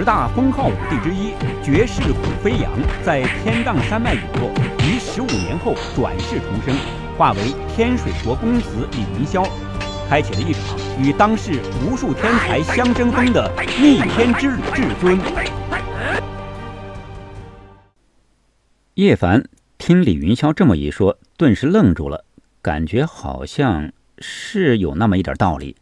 十大封号武帝之一，绝世虎飞扬，在天荡山脉陨落，于十五年后转世重生，化为天水国公子李云霄，开启了一场与当世无数天才相争锋的逆天之旅。至尊。叶凡听李云霄这么一说，顿时愣住了，感觉好像是有那么一点道理。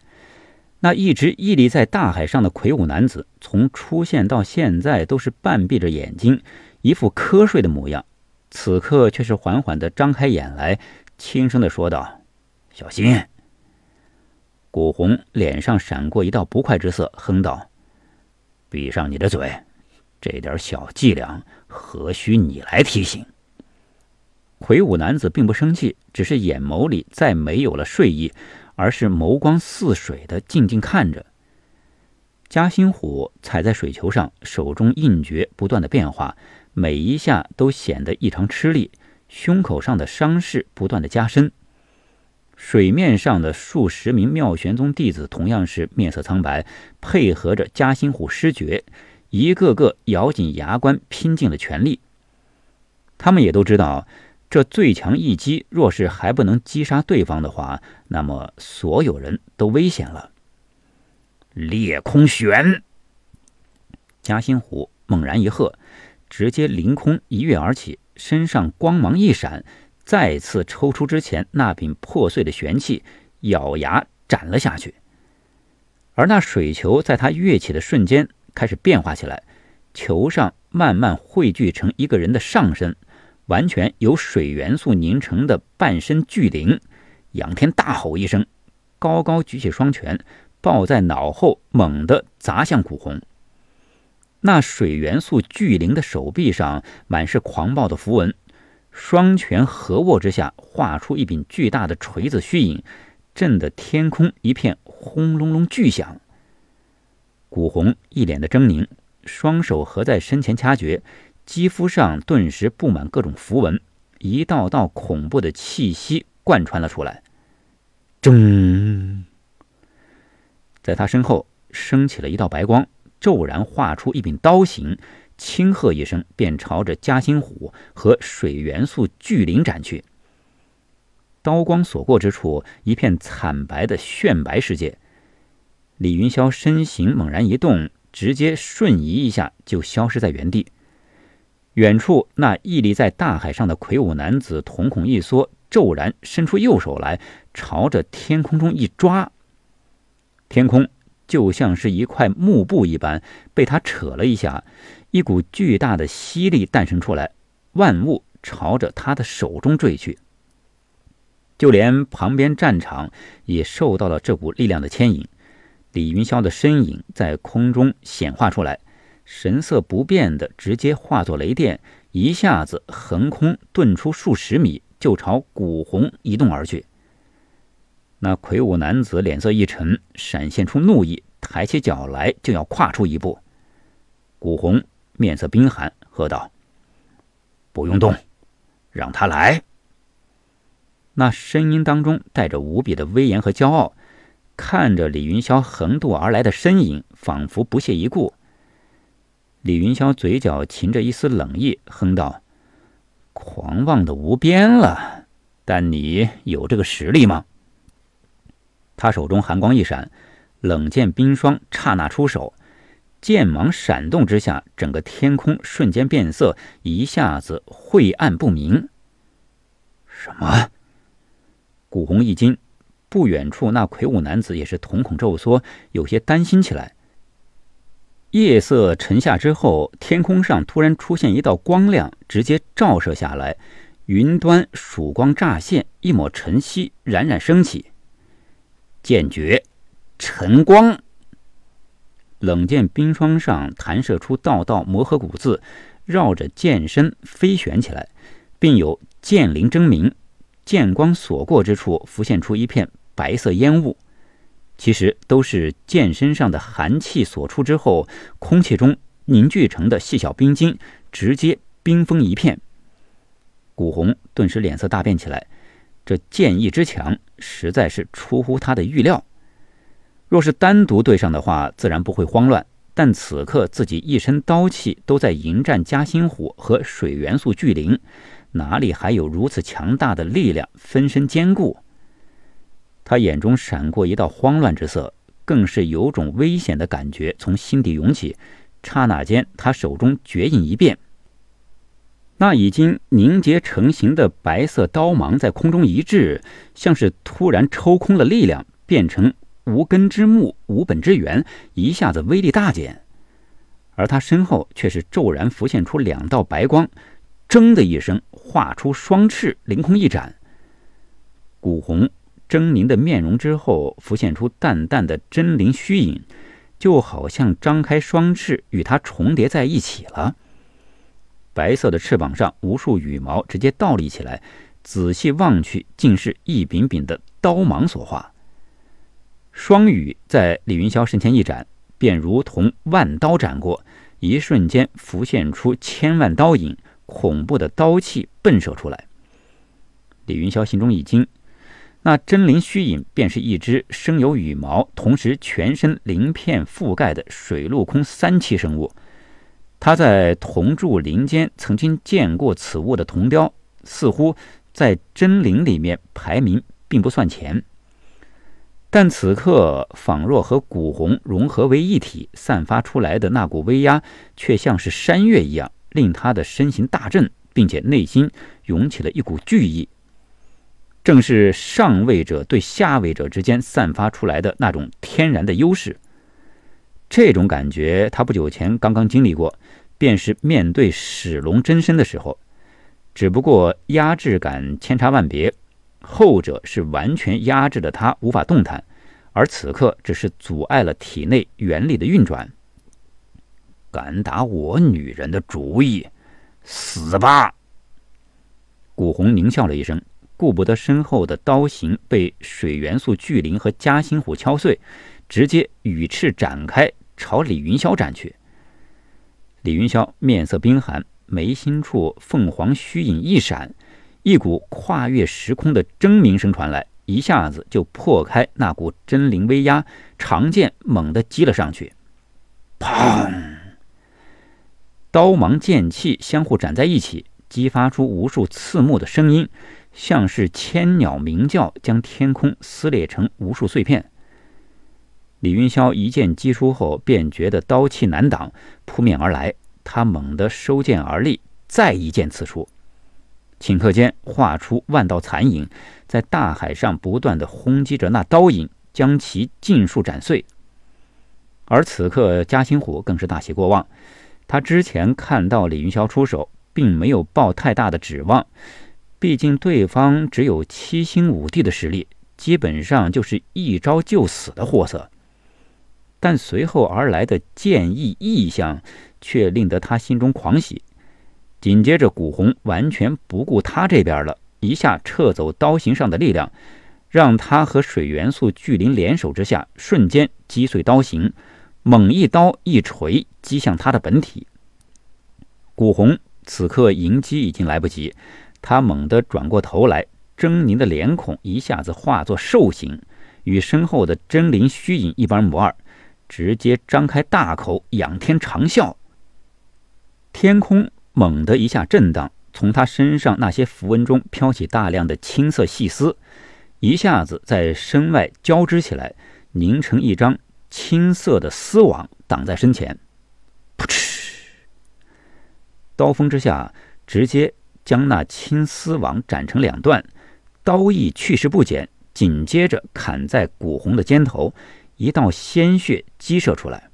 那一直屹立在大海上的魁梧男子，从出现到现在都是半闭着眼睛，一副瞌睡的模样。此刻却是缓缓地张开眼来，轻声地说道：“小心。”古红脸上闪过一道不快之色，哼道：“闭上你的嘴，这点小伎俩何须你来提醒？”魁梧男子并不生气，只是眼眸里再没有了睡意。而是眸光似水的静静看着。嘉兴虎踩在水球上，手中印诀不断的变化，每一下都显得异常吃力，胸口上的伤势不断的加深。水面上的数十名妙玄宗弟子同样是面色苍白，配合着嘉兴虎施决，一个个咬紧牙关，拼尽了全力。他们也都知道。这最强一击，若是还不能击杀对方的话，那么所有人都危险了。裂空玄，嘉兴虎猛然一喝，直接凌空一跃而起，身上光芒一闪，再次抽出之前那柄破碎的玄器，咬牙斩了下去。而那水球在他跃起的瞬间开始变化起来，球上慢慢汇聚成一个人的上身。完全由水元素凝成的半身巨灵，仰天大吼一声，高高举起双拳，抱在脑后，猛地砸向古红。那水元素巨灵的手臂上满是狂暴的符文，双拳合握之下，画出一柄巨大的锤子虚影，震得天空一片轰隆隆巨响。古红一脸的狰狞，双手合在身前掐诀。肌肤上顿时布满各种符文，一道道恐怖的气息贯穿了出来。中，在他身后升起了一道白光，骤然化出一柄刀形，轻喝一声，便朝着嘉兴虎和水元素巨灵斩去。刀光所过之处，一片惨白的炫白世界。李云霄身形猛然一动，直接瞬移一下，就消失在原地。远处那屹立在大海上的魁梧男子，瞳孔一缩，骤然伸出右手来，朝着天空中一抓。天空就像是一块幕布一般，被他扯了一下，一股巨大的吸力诞生出来，万物朝着他的手中坠去。就连旁边战场也受到了这股力量的牵引，李云霄的身影在空中显化出来。神色不变的，直接化作雷电，一下子横空遁出数十米，就朝古红移动而去。那魁梧男子脸色一沉，闪现出怒意，抬起脚来就要跨出一步。古红面色冰寒，喝道：“不用动，让他来。”那声音当中带着无比的威严和骄傲，看着李云霄横渡而来的身影，仿佛不屑一顾。李云霄嘴角噙着一丝冷意，哼道：“狂妄的无边了，但你有这个实力吗？”他手中寒光一闪，冷剑冰霜刹那出手，剑芒闪动之下，整个天空瞬间变色，一下子晦暗不明。什么？古红一惊，不远处那魁梧男子也是瞳孔骤缩，有些担心起来。夜色沉下之后，天空上突然出现一道光亮，直接照射下来，云端曙光乍现，一抹晨曦冉冉升起。剑诀，晨光。冷剑冰霜上弹射出道道魔核骨字，绕着剑身飞旋起来，并有剑灵争鸣。剑光所过之处，浮现出一片白色烟雾。其实都是剑身上的寒气所出之后，空气中凝聚成的细小冰晶，直接冰封一片。古红顿时脸色大变起来，这剑意之强，实在是出乎他的预料。若是单独对上的话，自然不会慌乱，但此刻自己一身刀气都在迎战嘉兴虎和水元素巨灵，哪里还有如此强大的力量分身兼顾？他眼中闪过一道慌乱之色，更是有种危险的感觉从心底涌起。刹那间，他手中绝印一变，那已经凝结成型的白色刀芒在空中一滞，像是突然抽空了力量，变成无根之木、无本之源，一下子威力大减。而他身后却是骤然浮现出两道白光，铮的一声，化出双翅，凌空一展。古红。狰狞的面容之后，浮现出淡淡的狰狞虚影，就好像张开双翅，与他重叠在一起了。白色的翅膀上，无数羽毛直接倒立起来，仔细望去，竟是一柄柄的刀芒所化。双羽在李云霄身前一展，便如同万刀斩过，一瞬间浮现出千万刀影，恐怖的刀气迸射出来。李云霄心中一惊。那真灵虚影便是一只生有羽毛，同时全身鳞片覆盖的水陆空三栖生物。他在铜柱林间曾经见过此物的铜雕，似乎在真灵里面排名并不算前。但此刻仿若和古红融合为一体，散发出来的那股威压却像是山岳一样，令他的身形大震，并且内心涌起了一股惧意。正是上位者对下位者之间散发出来的那种天然的优势，这种感觉他不久前刚刚经历过，便是面对史龙真身的时候，只不过压制感千差万别，后者是完全压制的他无法动弹，而此刻只是阻碍了体内元力的运转。敢打我女人的主意，死吧！古红狞笑了一声。顾不得身后的刀形被水元素巨灵和嘉兴虎敲碎，直接羽翅展开朝李云霄斩去。李云霄面色冰寒，眉心处凤凰虚影一闪，一股跨越时空的狰鸣声传来，一下子就破开那股真灵威压，长剑猛地击了上去。砰！刀芒剑气相互斩在一起，激发出无数刺目的声音。像是千鸟鸣叫，将天空撕裂成无数碎片。李云霄一剑击出后，便觉得刀气难挡，扑面而来。他猛地收剑而立，再一剑刺出，顷刻间化出万道残影，在大海上不断的轰击着那刀影，将其尽数斩碎。而此刻，嘉兴虎更是大喜过望。他之前看到李云霄出手，并没有抱太大的指望。毕竟对方只有七星五帝的实力，基本上就是一招就死的货色。但随后而来的剑意意象，却令得他心中狂喜。紧接着，古红完全不顾他这边了，一下撤走刀形上的力量，让他和水元素巨灵联手之下，瞬间击碎刀形，猛一刀一锤击向他的本体。古红此刻迎击已经来不及。他猛地转过头来，狰狞的脸孔一下子化作兽形，与身后的狰狞虚影一般模二，直接张开大口，仰天长啸。天空猛地一下震荡，从他身上那些符文中飘起大量的青色细丝，一下子在身外交织起来，凝成一张青色的丝网，挡在身前。扑哧，刀锋之下，直接。将那青丝网斩成两段，刀意去势不减，紧接着砍在古红的肩头，一道鲜血激射出来。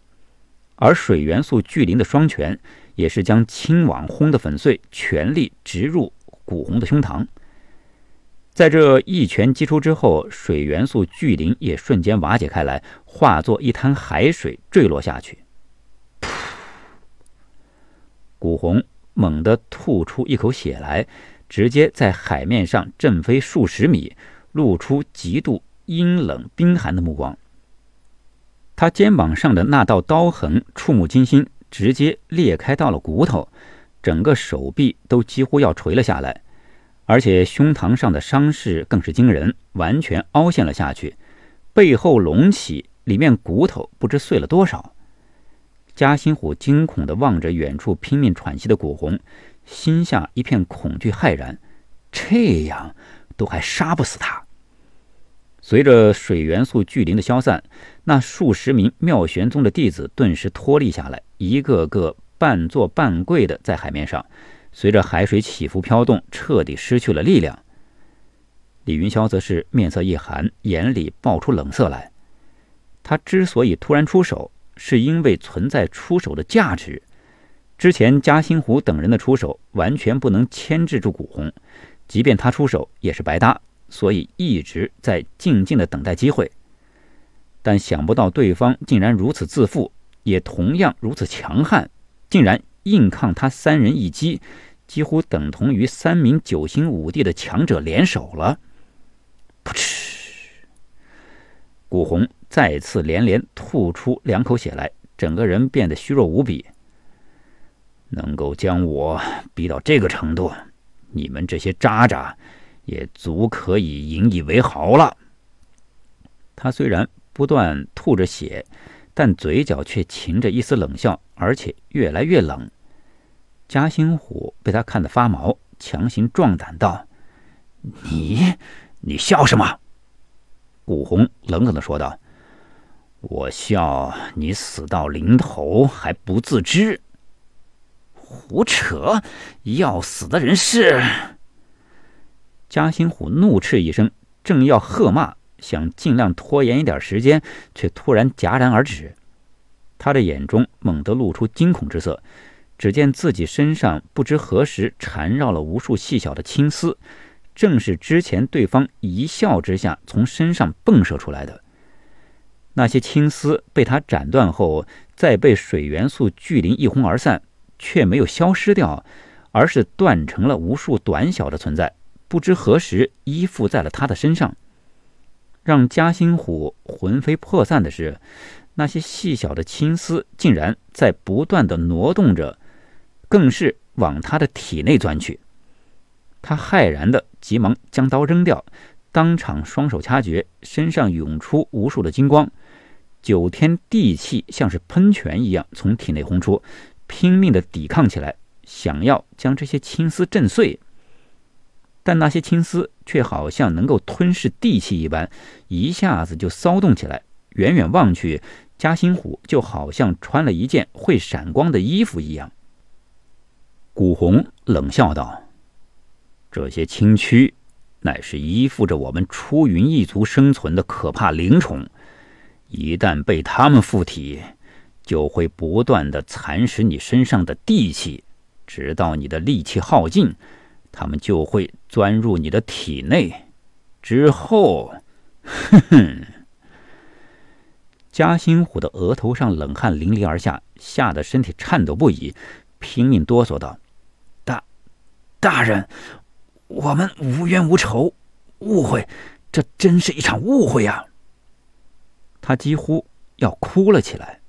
而水元素巨灵的双拳也是将青网轰得粉碎，全力直入古红的胸膛。在这一拳击出之后，水元素巨灵也瞬间瓦解开来，化作一滩海水坠落下去。古红。猛地吐出一口血来，直接在海面上震飞数十米，露出极度阴冷冰寒的目光。他肩膀上的那道刀痕触目惊心，直接裂开到了骨头，整个手臂都几乎要垂了下来。而且胸膛上的伤势更是惊人，完全凹陷了下去，背后隆起，里面骨头不知碎了多少。嘉兴虎惊恐地望着远处拼命喘息的古红，心下一片恐惧骇然。这样都还杀不死他。随着水元素巨灵的消散，那数十名妙玄宗的弟子顿时脱离下来，一个个半坐半跪的在海面上，随着海水起伏飘动，彻底失去了力量。李云霄则是面色一寒，眼里爆出冷色来。他之所以突然出手。是因为存在出手的价值，之前嘉兴湖等人的出手完全不能牵制住古红，即便他出手也是白搭，所以一直在静静的等待机会。但想不到对方竟然如此自负，也同样如此强悍，竟然硬抗他三人一击，几乎等同于三名九星五帝的强者联手了。噗嗤。古红再次连连吐出两口血来，整个人变得虚弱无比。能够将我逼到这个程度，你们这些渣渣也足可以引以为豪了。他虽然不断吐着血，但嘴角却噙着一丝冷笑，而且越来越冷。嘉兴虎被他看得发毛，强行壮胆道：“你，你笑什么？”古红冷冷的说道：“我笑你死到临头还不自知，胡扯！要死的人是……”嘉兴虎怒斥一声，正要喝骂，想尽量拖延一点时间，却突然戛然而止。他的眼中猛地露出惊恐之色，只见自己身上不知何时缠绕了无数细小的青丝。正是之前对方一笑之下从身上迸射出来的那些青丝，被他斩断后，再被水元素巨灵一哄而散，却没有消失掉，而是断成了无数短小的存在，不知何时依附在了他的身上。让嘉兴虎魂飞魄散的是，那些细小的青丝竟然在不断的挪动着，更是往他的体内钻去。他骇然的。急忙将刀扔掉，当场双手掐诀，身上涌出无数的金光，九天地气像是喷泉一样从体内轰出，拼命的抵抗起来，想要将这些青丝震碎。但那些青丝却好像能够吞噬地气一般，一下子就骚动起来。远远望去，嘉兴虎就好像穿了一件会闪光的衣服一样。古红冷笑道。这些青蛆，乃是依附着我们出云一族生存的可怕灵虫，一旦被它们附体，就会不断的蚕食你身上的地气，直到你的力气耗尽，它们就会钻入你的体内。之后，哼哼！嘉兴虎的额头上冷汗淋漓而下，吓得身体颤抖不已，拼命哆嗦道：“大大人。”我们无冤无仇，误会，这真是一场误会呀！他几乎要哭了起来。